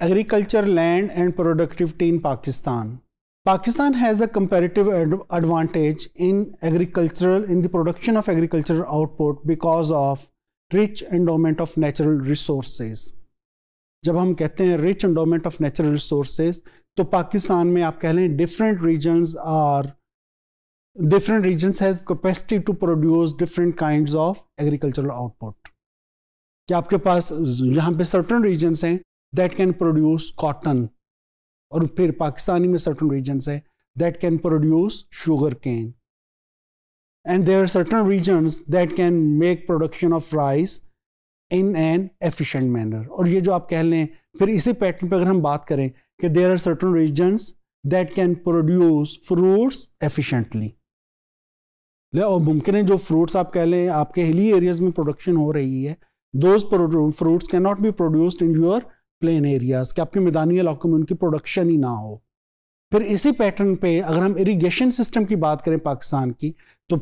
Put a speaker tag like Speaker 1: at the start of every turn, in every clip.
Speaker 1: agriculture land and productivity in Pakistan. Pakistan has a comparative ad advantage in agricultural in the production of agricultural output because of rich endowment of natural resources. जब हम कहते हैं rich endowment of natural resources, तो पाकिस्तान में आप कह लें different regions different regions have capacity to produce different kinds of agricultural output क्या आपके पास यहाँ पे certain regions हैं दैट कैन प्रोड्यूस कॉटन और फिर पाकिस्तानी में सर्टन रीजन है that can produce sugar cane and there are certain region that can make production of rice in an efficient manner और ये जो आप कह लें फिर इसी पैटर्न पर अगर हम बात करें कि there are certain region that can produce fruits efficiently ले और मुमकिन है जो फ्रूट्स आप कह लें आपके हिली एरियाज में प्रोडक्शन हो रही है those fruits can not be produced in your plain areas कि आपके मैदानी इलाकों में उनकी प्रोडक्शन ही ना हो फिर इसी पैटर्न पे अगर हम इरिगेशन सिस्टम की बात करें पाकिस्तान की तो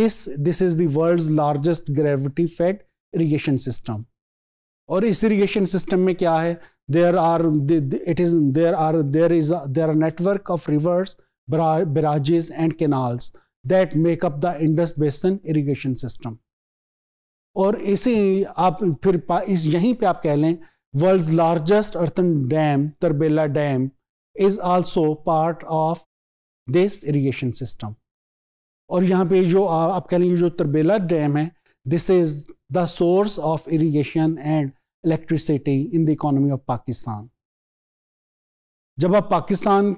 Speaker 1: this this is world's largest gravity fed irrigation system और इस इरिगेशन सिस्टम में क्या है there are it is there are there is there are network of rivers barrages and canals that make up the Indus basin irrigation system और इसी आप फिर इस यहीं पे आप कह लें World's largest earthen dam, Tarbela Dam, is also part of this irrigation system. और यहाँ पे जो आ, आप कह लेंगे जो तरबेला डैम है this is the source of irrigation and electricity in the economy of Pakistan जब आप Pakistan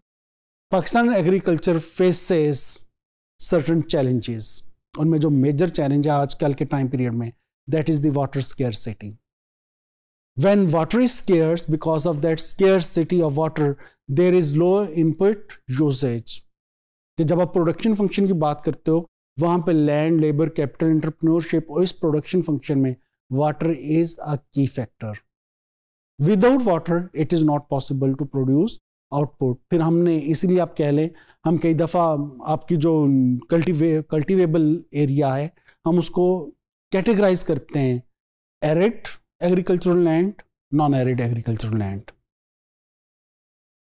Speaker 1: Pakistan agriculture faces certain challenges उनमें जो मेजर चैलेंज है आजकल के टाइम पीरियड में that is the water scarcity When water is scarce, because of that scarcity of water, there is low input usage. कि तो जब आप प्रोडक्शन फंक्शन की बात करते हो वहां पे लैंड लेबर कैपिटल इंटरप्रेन्योरशिप और इस प्रोडक्शन फंक्शन में water is a key factor without water it is not possible to produce output फिर हमने इसलिए आप कह लें हम कई दफ़ा आपकी जो कल्टीवे कल्टीवेबल एरिया है हम उसको कैटेगराइज करते हैं arid agricultural land non arid agricultural land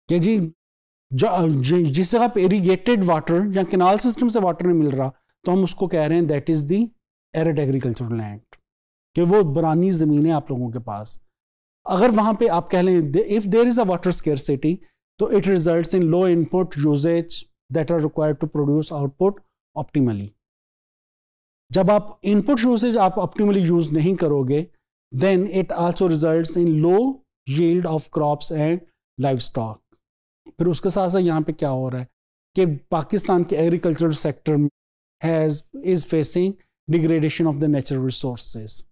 Speaker 1: कि जी जो जिस जगह पे इरीगेटेड वाटर या केनाल सिस्टम से वाटर नहीं मिल रहा तो हम उसको कह रहे हैं that is the arid agricultural land कि वो बरानी ज़मीन है आप लोगों के पास अगर वहां पे आप कह लें if there is a water scarcity तो it result in low input usage that are required to produce output optimally जब आप इनपुट यूजेज आप ऑप्टीमली यूज़ नहीं करोगे Then it also results in low yield of crops and livestock. फिर उसके साथ साथ यहाँ पे क्या हो रहा है कि पाकिस्तान के agricultural sector has is facing degradation of the natural resources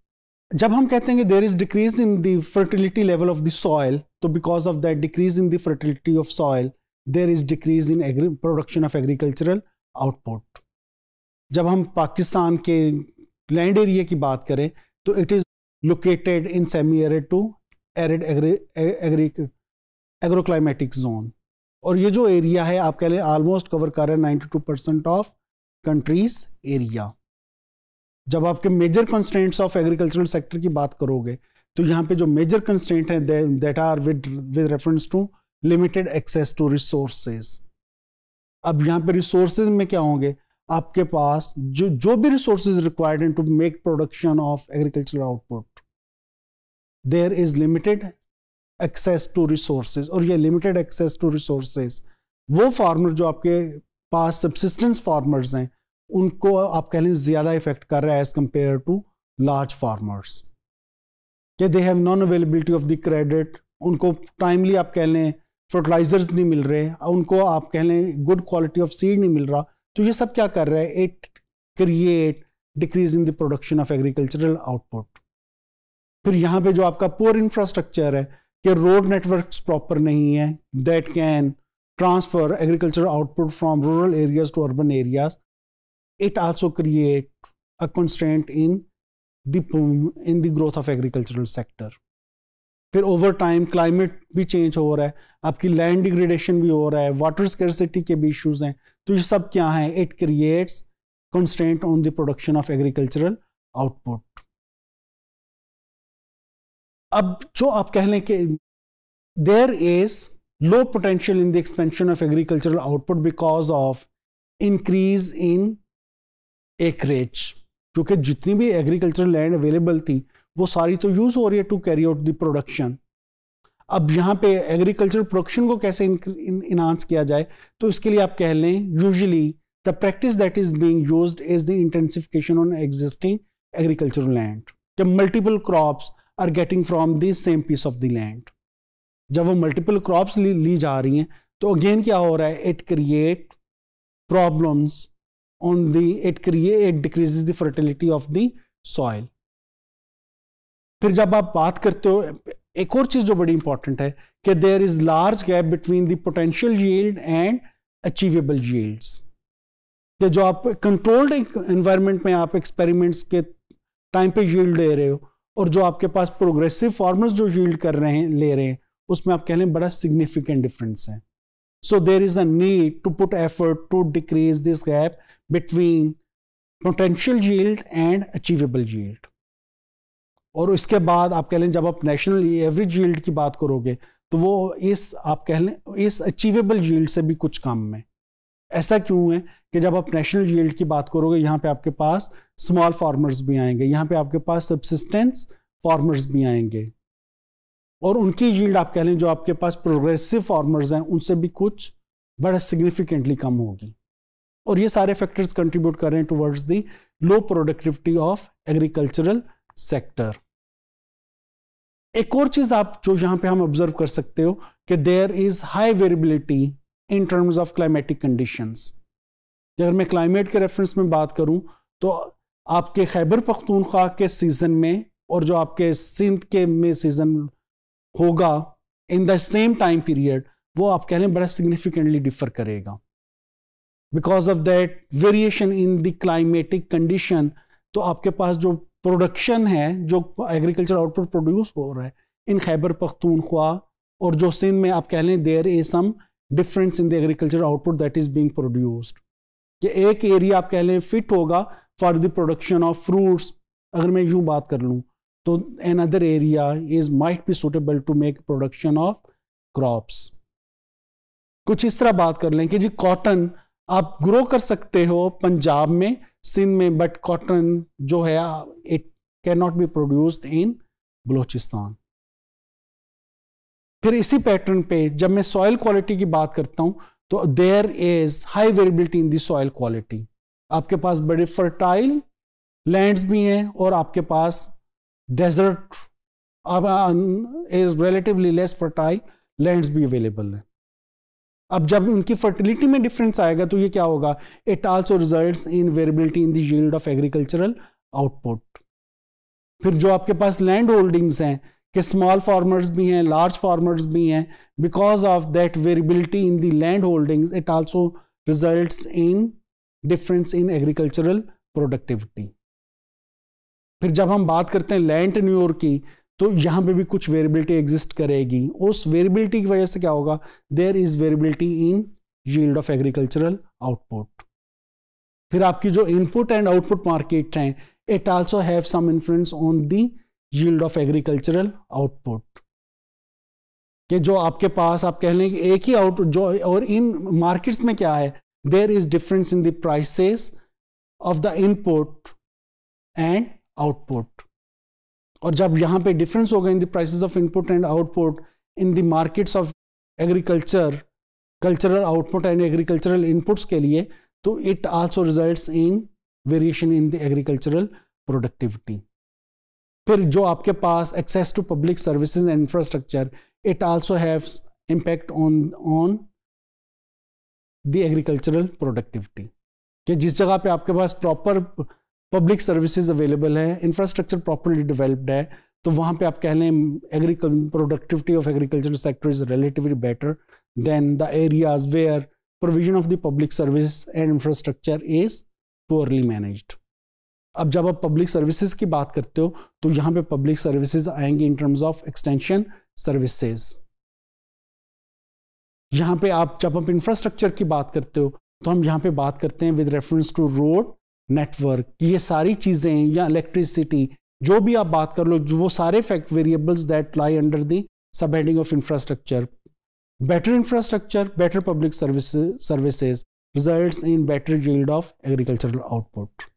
Speaker 1: जब हम कहते हैं कि there is decrease in the fertility level of the soil तो because of that decrease in the fertility of soil there is decrease in production of agricultural output जब हम पाकिस्तान के land area की बात करें तो it is located in semi-arid to arid agri, agroclimatic agroclimatic zone. और ये जो एरिया है आप कह लें ऑलमोस्ट कवर कर रहे हैं two percent of countries area जब आपके major constants of agricultural sector की बात करोगे तो यहाँ पे जो मेजर कंस्टेंट हैं that are with with reference to limited access to resources अब यहाँ पे रिसोर्सेज में क्या होंगे आपके पास जो जो भी रिसोर्सेज रिक्वायर्ड हैं to make production of agriculture output there is limited access to resources और ये लिमिटेड एक्सेस टू रिसोर्सेज वो फार्मर जो आपके पास सब्सिस्टेंस फार्मर्स हैं उनको आप कह लें ज़्यादा इफेक्ट कर रहा है as compare to large farmers के they have non availability of the credit उनको टाइमली आप कह लें फर्टिलाइजर्स नहीं मिल रहे उनको आप कह लें गुड क्वालिटी ऑफ सीड नहीं मिल रहा तो ये सब क्या कर रहा है it create decrease in the production of agricultural output फिर यहाँ पे जो आपका पुअर इंफ्रास्ट्रक्चर है कि रोड नेटवर्क प्रॉपर नहीं है that can transfer agriculture output from rural areas to urban areas it also create a constraint in the in the growth of agricultural फिर ओवर टाइम क्लाइमेट भी change हो रहा है आपकी लैंड डिग्रेडेशन भी हो रहा है वाटर स्कर्सिटी के भी इश्यूज हैं तो ये सब क्या है it creates constant on the production of agricultural output अब जो आप कह लें कि there is low potential in the expansion of agricultural output because of increase in acreage क्योंकि जितनी भी एग्रीकल्चरल लैंड अवेलेबल थी वो सारी तो यूज़ हो रही है to carry out the production अब यहां पे एग्रीकल्चर प्रोडक्शन को कैसे इनहांस किया जाए तो इसके लिए आप कह लें usually the practice that is being used is the intensification on existing agricultural land multiple crops are getting from the same piece of the land जब वो मल्टीपल क्रॉप्स ली, ली जा रही हैं तो अगेन क्या हो रहा है it create problems on the it create it decrease the fertility of the soil फिर जब आप बात करते हो एक और चीज जो बड़ी इंपॉर्टेंट है कि there is large gap between the potential yield and achievable yields कि जो आप कंट्रोल्ड एनवायरनमेंट में आप एक्सपेरिमेंट्स के टाइम पे यील्ड दे रहे हो और जो आपके पास प्रोग्रेसिव फार्मर्स जो यील्ड कर रहे हैं ले रहे हैं उसमें आप कह लें बड़ा सिग्निफिकेंट डिफरेंस है so there is a need to put effort to decrease this gap between potential yield and achievable yield और इसके बाद आप कह लें जब आप नेशनल एवरेज यील्ड की बात करोगे तो वो इस आप कह लें इस अचीवेबल जील्ड से भी कुछ कम है ऐसा क्यों है कि जब आप नेशनल यील्ड की बात करोगे यहाँ पे आपके पास स्मॉल फार्मर्स भी आएंगे यहाँ पे आपके पास सब्सिस्टेंस फार्मर्स भी आएंगे और उनकी यील्ड आप कह लें जो आपके पास प्रोग्रेसिव फार्मर्स हैं उनसे भी कुछ बड़ा सिग्निफिकेंटली कम होगी और ये सारे फैक्टर्स कंट्रीब्यूट कर रहे हैं towards the low productivity of agricultural sector एक और चीज आप जो यहां पे हम ऑब्जर्व कर सकते हो कि there is high variability in terms of climatic conditions अगर मैं क्लाइमेट के रेफरेंस में बात करूं तो आपके खैबर पख्तूनख्वा के सीज़न में और जो आपके सिंध के में सीज़न होगा in the same time period वो आप कह रहे हैं बड़ा सिग्निफिकेंटली डिफर करेगा because of that variation in the climatic condition तो आपके पास जो प्रोडक्शन है जो एग्रीकल्चर आउटपुट प्रोड्यूस हो रहा है इन खैबर पख्तूनख्वा और जो सिंध में आप कह लें there a some difference in the agriculture output that is being produced कि एक एरिया आप कह लें फिट होगा for the production of fruits अगर मैं यूं बात कर लूँ तो another area is might be suitable to make production of crops कुछ इस तरह बात कर लें कि जी कॉटन आप ग्रो कर सकते हो पंजाब में सिंध में बट कॉटन जो है it can not be produced in Balochistan फिर इसी पैटर्न पे जब मैं सॉयल क्वालिटी की बात करता हूं तो there is high variability in the soil quality आपके पास बड़े फर्टाइल लैंड्स भी हैं और आपके पास desert relatively less fertile lands भी अवेलेबल है अब जब उनकी फर्टिलिटी में डिफरेंस आएगा तो ये क्या होगा it also results in variability in the yield of agricultural output फिर जो आपके पास लैंड होल्डिंग्स हैं कि स्मॉल फार्मर्स भी हैं लार्ज फार्मर्स भी हैं because of that variability in the land holdings it also results in difference in agricultural productivity फिर जब हम बात करते हैं लैंड न्यूर की तो यहाँ पे भी कुछ वेरिबिलिटी एग्जिस्ट करेगी उस वेरिबिलिटी की वजह से क्या होगा there is variability in yield of agricultural output फिर आपकी जो इनपुट एंड आउटपुट मार्केट हैं it also have some influence on the yield of agricultural output कि जो आपके पास आप कह लें कि एक ही आउटपुट जो और इन मार्केट्स में क्या है there is difference in the prices of the input and output और जब यहां पे डिफरेंस होगा in the prices of input and output in the markets of agriculture cultural output and agricultural inputs के लिए तो it also results in variation in the agricultural productivity फिर जो आपके पास access to public services and infrastructure it also haves impact on on the agricultural productivity कि जिस जगह पे आपके पास प्रॉपर पब्लिक सर्विसेज अवेलेबल है इंफ्रास्ट्रक्चर प्रॉपरली डेवलप्ड है तो वहाँ पे आप कह लें agricultural productivity of agriculture sector is relatively better than the areas where provision of the public service and infrastructure is poorly managed अब जब आप पब्लिक सर्विसेज की बात करते हो तो यहां पे पब्लिक सर्विसेज आएंगे in terms of extension services यहाँ पे आप जब आप इंफ्रास्ट्रक्चर की बात करते हो तो हम यहां पे बात करते हैं with reference to road network ये सारी चीज़ें या इलेक्ट्रिसिटी जो भी आप बात कर लो वो सारे fact variables that lie under the subheading of infrastructure better infrastructure better public service services results in better yield of agricultural output